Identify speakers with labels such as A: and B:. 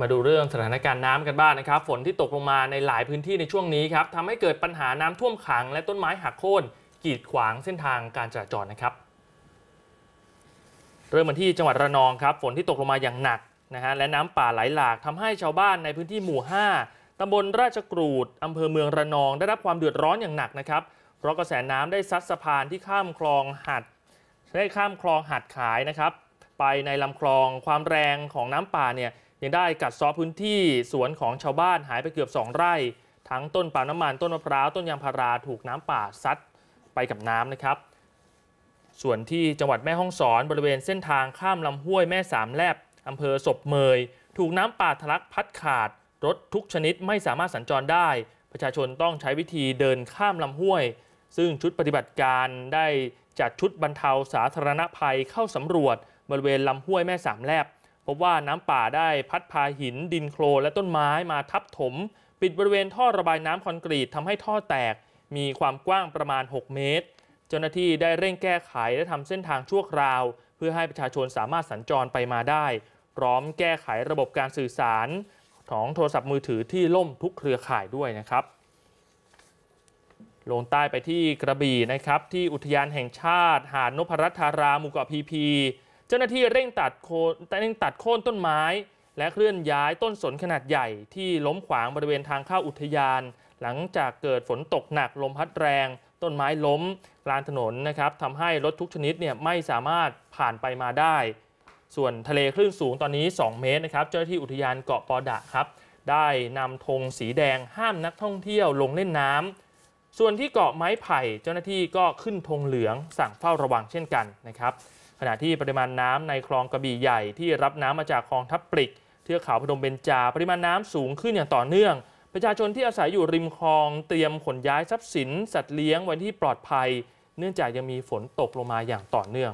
A: มาดูเรื่องสถานการณ์น้ำกันบ้างนนะครับ ฝนที่ตกลงมาในหลายพื้นที่ในช่วงนี้ครับทำให้เกิดปัญหาน้ำท่วมขังและต้นไม้หักโค่นกีดขวางเส้นทางการจราจรนะครับ เริ่มมาที่จังหวัดระนองครับ ฝนที่ตกลงมาอย่างหนักนะฮะและน้ำป่าไหลหลากทำให้ชาวบ้านในพื้นที่หมู่ 5 ตำบลราชกรูด อำเภอเมืองระนอง ได้รับความเดือดร้อนอย่างหนักนะครับเพราะกระแสน้ำได้ซัดสะพานที่ข้ามคลองหัดได้ข้ามคลองหัดขายนะครับไปในลำคลองความแรงของน้ำป่าเนี่ยยังได้กัดซอพื้นที่สวนของชาวบ้านหายไปเกือบ 2 ไร่ทั้งต้นปาล์มน้ำมันต้นมะพร้าวต้นยางพาราถูกน้ำป่าซัดไปกับน้ำนะครับ ส่วนที่จังหวัดแม่ฮ่องสอนบริเวณเส้นทางข้ามลำห้วยแม่สามแลบอำเภอศพเมยถูกน้ำป่าทะลักพัดขาดรถทุกชนิดไม่สามารถสัญจรได้ ประชาชนต้องใช้วิธีเดินข้ามลำห้วย ซึ่งชุดปฏิบัติการได้จัดชุดบรรเทาสาธารณภัยเข้าสำรวจบริเวณลำห้วยแม่สามแลบพบว่าน้ำป่าได้พัดพาหิน ดินโคลและต้นไม้มาทับถม ปิดบริเวณท่อระบายน้ำคอนกรีตทำให้ท่อแตก มีความกว้างประมาณ 6 เมตร เจ้าหน้าที่ได้เร่งแก้ไขและทำเส้นทางชั่วคราว เพื่อให้ประชาชนสามารถสัญจรไปมาได้ พร้อมแก้ไขระบบการสื่อสาร ของโทรศัพท์มือถือที่ล่มทุกเครือข่ายด้วยนะครับ ลงใต้ไปที่กระบี่นะครับที่อุทยานแห่งชาติ หาดนพรัตธาราหมู่เกาะพีพีเจ้าหน้าที่เร่งตัดโคนเร่งตัดโค่นต้นไม้และเคลื่อนย้ายต้นสนขนาดใหญ่ที่ล้มขวางบริเวณทางเข้าอุทยาน หลังจากเกิดฝนตกหนักลมพัดแรง ต้นไม้ล้มกลางถนนนะครับทำให้รถทุกชนิดเนี่ยไม่สามารถผ่านไปมาได้ ส่วนทะเลคลื่นสูงตอนนี้ 2 เมตรนะครับเจ้าหน้าที่อุทยานเกาะปอดะครับ ได้นำธงสีแดงห้ามนักท่องเที่ยวลงเล่นน้ำส่วนที่เกาะไม้ไผ่เจ้าหน้าที่ก็ขึ้นธงเหลืองสั่งเฝ้าระวังเช่นกันนะครับขณะที่ปริมาณน้ำในคลองกระบี่ใหญ่ที่รับน้ำมาจากคลองทับปลิก เทือกเขาพนมเบญจา ปริมาณน้ำสูงขึ้นอย่างต่อเนื่อง ประชาชนที่อาศัยอยู่ริมคลองเตรียมขนย้ายทรัพย์สินสัตว์เลี้ยงไว้ที่ปลอดภัย เนื่องจากยังมีฝนตกลงมาอย่างต่อเนื่อง